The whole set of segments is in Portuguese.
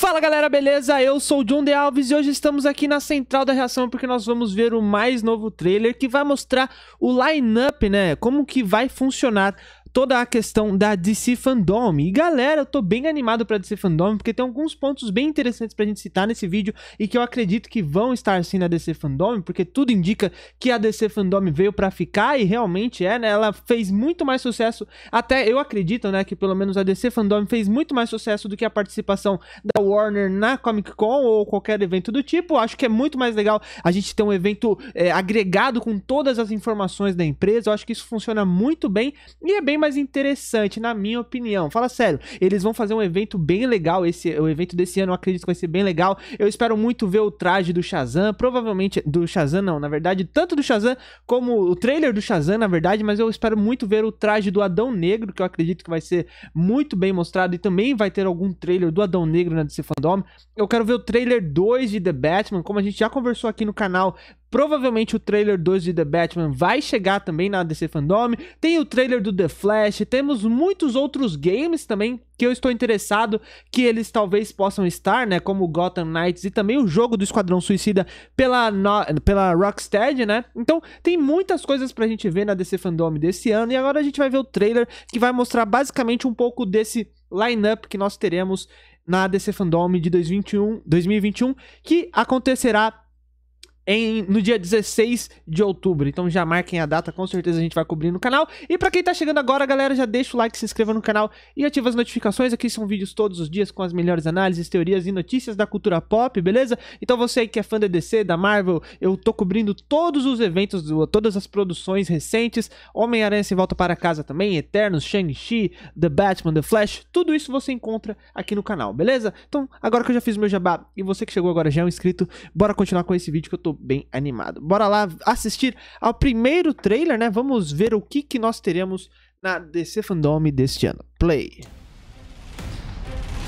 Fala galera, beleza? Eu sou o John De Alves e hoje estamos aqui na central da reação porque nós vamos ver o mais novo trailer que vai mostrar o line-up, né? Como que vai funcionar toda a questão da DC Fandom. E galera, eu tô bem animado pra DC Fandom, porque tem alguns pontos bem interessantes pra gente citar nesse vídeo e que eu acredito que vão estar sim na DC Fandom, porque tudo indica que a DC Fandom veio pra ficar e realmente é, né? Ela fez muito mais sucesso, até eu acredito, né, que pelo menos a DC Fandom fez muito mais sucesso do que a participação da Warner na Comic Con ou qualquer evento do tipo. Acho que é muito mais legal a gente ter um evento é, agregado com todas as informações da empresa. Eu acho que isso funciona muito bem e é bem mais mais interessante, na minha opinião. Fala sério, eles vão fazer um evento bem legal. Esse, o evento desse ano eu acredito que vai ser bem legal. Eu espero muito ver o traje do Shazam. Provavelmente, do Shazam não, na verdade, tanto do Shazam como o trailer do Shazam, na verdade. Mas eu espero muito ver o traje do Adão Negro, que eu acredito que vai ser muito bem mostrado. E também vai ter algum trailer do Adão Negro na DC Fandom. Eu quero ver o trailer 2 de The Batman. Como a gente já conversou aqui no canal, Provavelmente o trailer 2 de The Batman vai chegar também na DC Fandom. Tem o trailer do The Flash, temos muitos outros games também que eu estou interessado que eles talvez possam estar, né? Como o Gotham Knights e também o jogo do Esquadrão Suicida pela, no... pela Rocksteady, né? Então tem muitas coisas pra gente ver na DC Fandom desse ano. E agora a gente vai ver o trailer que vai mostrar basicamente um pouco desse lineup que nós teremos na DC Fandom de 2021, 2021 que acontecerá em, no dia 16 de outubro. Então já marquem a data, com certeza a gente vai cobrir no canal. E para quem tá chegando agora, galera, já deixa o like, se inscreva no canal e ativa as notificações. Aqui são vídeos todos os dias com as melhores análises, teorias e notícias da cultura pop, beleza? Então você aí que é fã da DC, da Marvel, eu tô cobrindo todos os eventos, todas as produções recentes. Homem-Aranha se volta para casa também, Eternos, Shang-Chi, The Batman, The Flash, tudo isso você encontra aqui no canal, beleza? Então, agora que eu já fiz meu jabá e você que chegou agora já é um inscrito, bora continuar com esse vídeo que eu tô bem animado. Bora lá assistir ao primeiro trailer, né? Vamos ver o que, que nós teremos na DC Fandom deste ano. Play.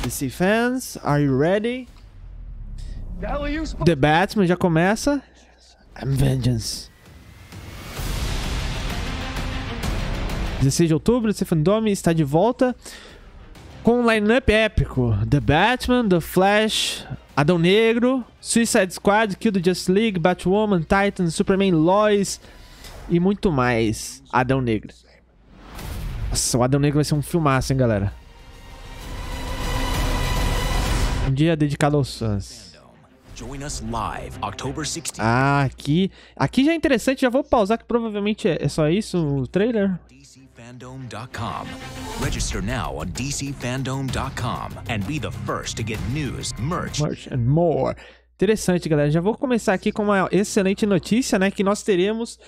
DC fans, are you ready? The Batman já começa. I'm Vengeance. 16 de outubro, DC Fandom está de volta com um lineup épico: The Batman, The Flash, Adão Negro, Suicide Squad, Kill the Just League, Batwoman, Titan, Superman, Lois e muito mais. Adão Negro. Nossa, o Adão Negro vai ser um filmaço, hein, galera. Um dia dedicado aos fãs. Ah, aqui, aqui já é interessante, já vou pausar que provavelmente é, é só isso o trailer. DCFandom.com. Register now on DCFandom.com and be the first to get news, merch, merch and more. Interessante, galera. Já vou começar aqui com uma excelente notícia, né? Que nós teremos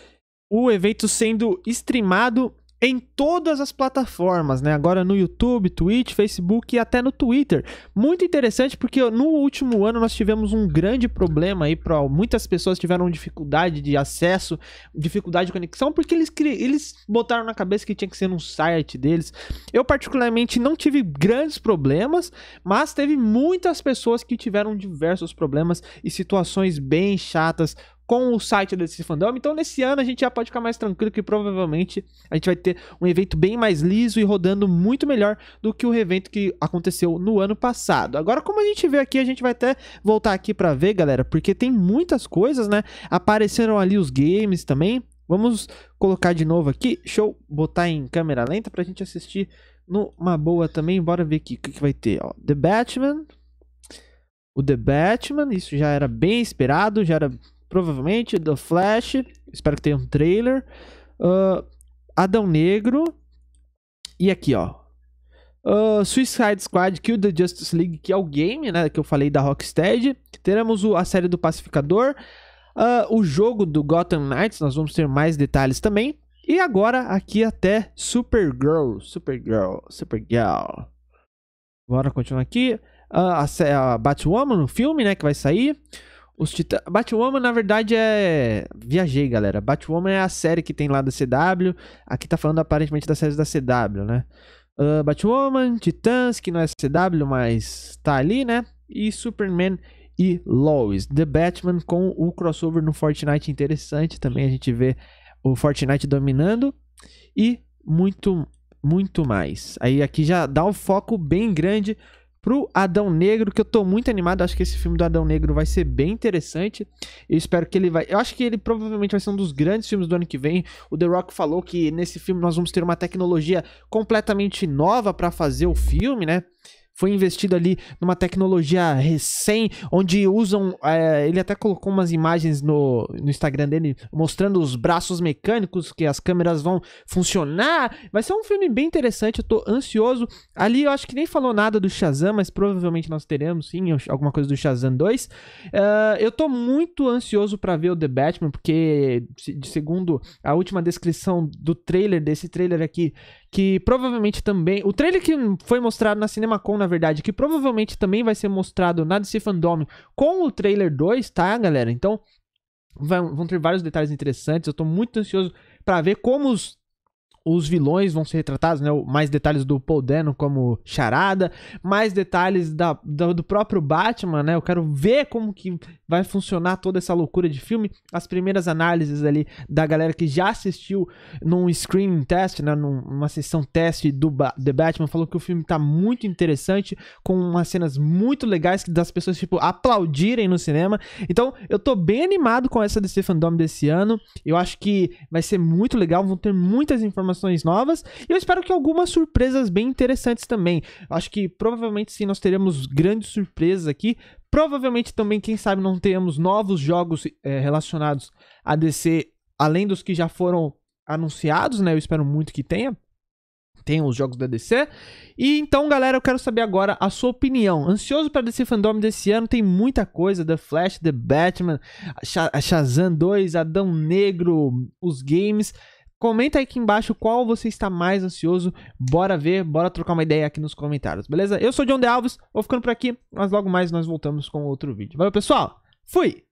o evento sendo streamado em todas as plataformas, né? Agora no YouTube, Twitch, Facebook e até no Twitter. Muito interessante porque no último ano nós tivemos um grande problema aí para muitas pessoas tiveram dificuldade de acesso, dificuldade de conexão, porque eles eles botaram na cabeça que tinha que ser num site deles. Eu particularmente não tive grandes problemas, mas teve muitas pessoas que tiveram diversos problemas e situações bem chatas com o site da DC Fandom. Então, nesse ano a gente já pode ficar mais tranquilo que provavelmente a gente vai ter um evento bem mais liso e rodando muito melhor do que o evento que aconteceu no ano passado. Agora, como a gente vê aqui, a gente vai até voltar aqui para ver, galera, porque tem muitas coisas, né? Apareceram ali os games também. Vamos colocar de novo aqui. Deixa eu botar em câmera lenta pra gente assistir numa boa também. Bora ver aqui o que, que, vai ter. Ó, The Batman. O The Batman, isso já era bem esperado, já era provavelmente The Flash, espero que tenha um trailer, uh, Adão Negro e aqui ó, uh, Suicide Squad, Kill the Justice League, que é o game, né, que eu falei da Rocksteady, teremos o, a série do Pacificador, uh, o jogo do Gotham Knights, nós vamos ter mais detalhes também, e agora aqui até Supergirl, Supergirl, Supergirl. Bora continuar aqui. Uh, a, a Batwoman no filme, né, que vai sair. Os titã... Batwoman, na verdade, é. Viajei, galera. Batwoman é a série que tem lá da CW. Aqui tá falando aparentemente das séries da CW, né? Uh, Batwoman, Titãs, que não é CW, mas tá ali, né? E Superman e Lois. The Batman com o crossover no Fortnite interessante também. A gente vê o Fortnite dominando. E muito, muito mais. Aí aqui já dá um foco bem grande pro Adão Negro, que eu tô muito animado. Acho que esse filme do Adão Negro vai ser bem interessante. Eu espero que ele vai. Eu acho que ele provavelmente vai ser um dos grandes filmes do ano que vem. O The Rock falou que nesse filme nós vamos ter uma tecnologia completamente nova para fazer o filme, né? Foi investido ali numa tecnologia recém, onde usam. É, ele até colocou umas imagens no, no Instagram dele mostrando os braços mecânicos que as câmeras vão funcionar. Vai ser um filme bem interessante, eu tô ansioso. Ali eu acho que nem falou nada do Shazam, mas provavelmente nós teremos sim alguma coisa do Shazam 2. Uh, eh, eu tô muito ansioso para ver o The Batman, porque, segundo a última descrição do trailer, desse trailer aqui, que provavelmente também. O trailer que foi mostrado na Cinemacon, na verdade, que provavelmente também vai ser mostrado na DC Fandom com o trailer 2, tá, galera? Então vão ter vários detalhes interessantes. Eu tô muito ansioso para ver como os os vilões vão ser retratados, né? Mais detalhes do Paul Dano como charada, mais detalhes da, da, do próprio Batman, né? Eu quero ver como que vai funcionar toda essa loucura de filme. As primeiras análises ali da galera que já assistiu num screen test, né? Numa sessão teste do ba The Batman, falou que o filme tá muito interessante, com umas cenas muito legais das pessoas, tipo, aplaudirem no cinema. Então, eu tô bem animado com essa de Stephen Dome desse ano. Eu acho que vai ser muito legal, vão ter muitas informações informações novas e eu espero que algumas surpresas bem interessantes também. Acho que provavelmente sim nós teremos grandes surpresas aqui. Provavelmente também, quem sabe, não tenhamos novos jogos é, relacionados a DC, além dos que já foram anunciados, né? Eu espero muito que tenha tem os jogos da DC. E então, galera, eu quero saber agora a sua opinião. Ansioso para DC Fandom desse ano, tem muita coisa: The Flash, The Batman, Shazam 2, Adão Negro, os games. Comenta aí aqui embaixo qual você está mais ansioso. Bora ver, bora trocar uma ideia aqui nos comentários, beleza? Eu sou o John De Alves, vou ficando por aqui, mas logo mais nós voltamos com outro vídeo. Valeu, pessoal! Fui!